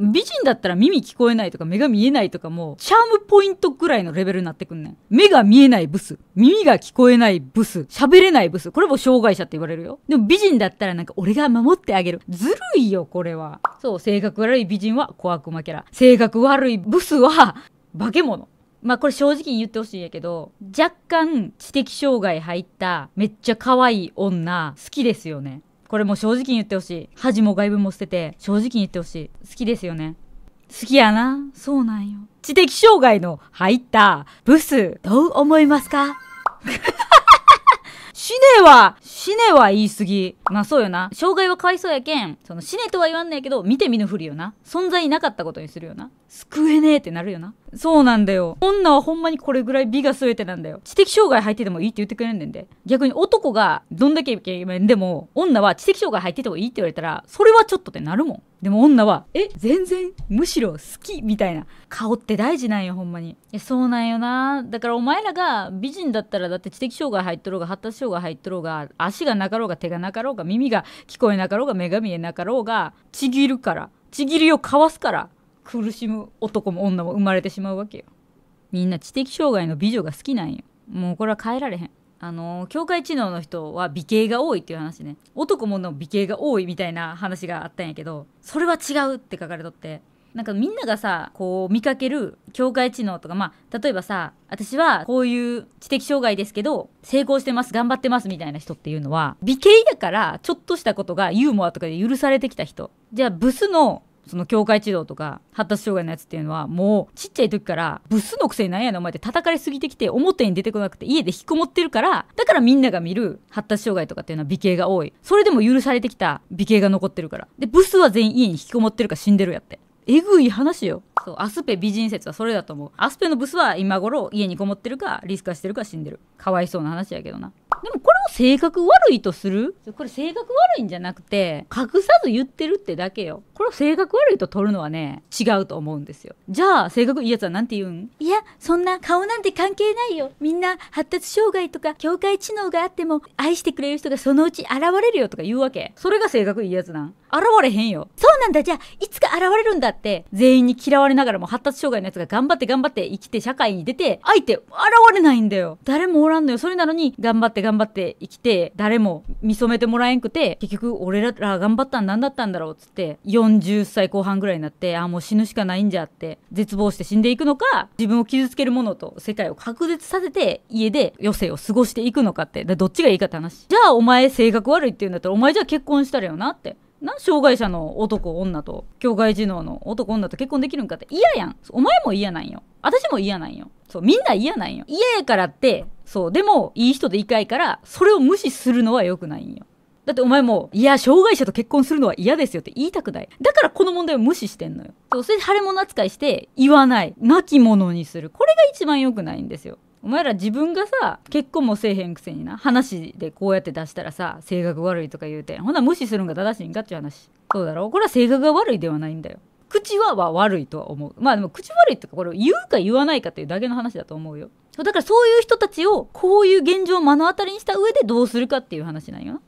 美人だったら耳聞こえないとか目が見えないとかも、チャームポイントぐらいのレベルになってくんねん。目が見えないブス、耳が聞こえないブス、喋れないブス。これも障害者って言われるよ。でも美人だったらなんか俺が守ってあげる。ずるいよ、これは。そう、性格悪い美人は小悪魔キャラ。性格悪いブスは、化け物。まあこれ正直に言ってほしいんやけど、若干知的障害入っためっちゃ可愛い女好きですよね。これも正直に言ってほしい。恥も外部も捨てて、正直に言ってほしい。好きですよね。好きやな。そうなんよ。知的障害の入ったブス、どう思いますか 死ねは、死ねは言い過ぎ。まあそうよな。障害はかわいそうやけん。その死ねとは言わんねやけど、見て見ぬふりよな。存在なかったことにするよな。救えねえってなるよな。そうなんだよ。女はほんまにこれぐらい美が全てなんだよ。知的障害入っててもいいって言ってくれんねんで。逆に男がどんだけイケメンでも、女は知的障害入っててもいいって言われたら、それはちょっとってなるもん。でも女は、え、全然、むしろ好きみたいな。顔って大事なんよ、ほんまに。いや、そうなんよな。だからお前らが美人だったら、だって知的障害入っとろうが、発達障害入っとろうが、足がなかろうが、手がなかろうが、耳が聞こえなかろうが、目が見えなかろうが、ちぎるから。ちぎりをかわすから。苦しむ男も女も生まれてしまうわけよみんな知的障害の美女が好きなんよもうこれは変えられへんあの境界知能の人は美形が多いっていう話ね男も女も美形が多いみたいな話があったんやけどそれは違うって書かれとってなんかみんながさこう見かける境界知能とかまあ例えばさ私はこういう知的障害ですけど成功してます頑張ってますみたいな人っていうのは美形やからちょっとしたことがユーモアとかで許されてきた人じゃあブスのその境界治療とか発達障害のやつっていうのはもうちっちゃい時からブスのくせになんやねんお前って叩かれすぎてきて表に出てこなくて家で引きこもってるからだからみんなが見る発達障害とかっていうのは美形が多いそれでも許されてきた美形が残ってるからでブスは全員家に引きこもってるか死んでるやってえぐい話よそうアスペ美人説はそれだと思うアスペのブスは今頃家にこもってるかリスクはしてるか死んでるかわいそうな話やけどなでもこれ性格悪いとするこれ性格悪いんじゃなくて隠さず言ってるってだけよこれ性格悪いと取るのはね違うと思うんですよじゃあ性格いいやつは何て言うんいやそんな顔なんて関係ないよみんな発達障害とか境界知能があっても愛してくれる人がそのうち現れるよとか言うわけそれが性格いいやつなん現れへんよそうなんだじゃあいつか現れるんだって全員に嫌われながらも発達障害のやつが頑張って頑張って生きて社会に出て相手現れないんだよ誰もおらんのよそれなのに頑張って頑張って生きて誰も見初めてもらえんくて結局俺ら頑張ったん何だったんだろうっつって40歳後半ぐらいになってあもう死ぬしかないんじゃって絶望して死んでいくのか自分を傷つけるものと世界を隔絶させて家で余生を過ごしていくのかってどっちがいいかって話じゃあお前性格悪いって言うんだったらお前じゃあ結婚したらよなってな障害者の男女と境外児童の男女と結婚できるんかって嫌やんお前も嫌なんよ私も嫌なんよそうみんな嫌なんよ嫌やからってそう。でも、いい人でいかいから、それを無視するのは良くないんよ。だってお前も、いや、障害者と結婚するのは嫌ですよって言いたくない。だからこの問題を無視してんのよ。そう、それで腫れ物扱いして、言わない。亡き者にする。これが一番良くないんですよ。お前ら自分がさ、結婚もせえへんくせにな、話でこうやって出したらさ、性格悪いとか言うて、ほな無視するんが正しいんかっていう話。そうだろこれは性格が悪いではないんだよ。口は悪いとは思うまあでも口悪いってかこれ言うか言わないかっていうだけの話だと思うよだからそういう人たちをこういう現状を目の当たりにした上でどうするかっていう話なんよな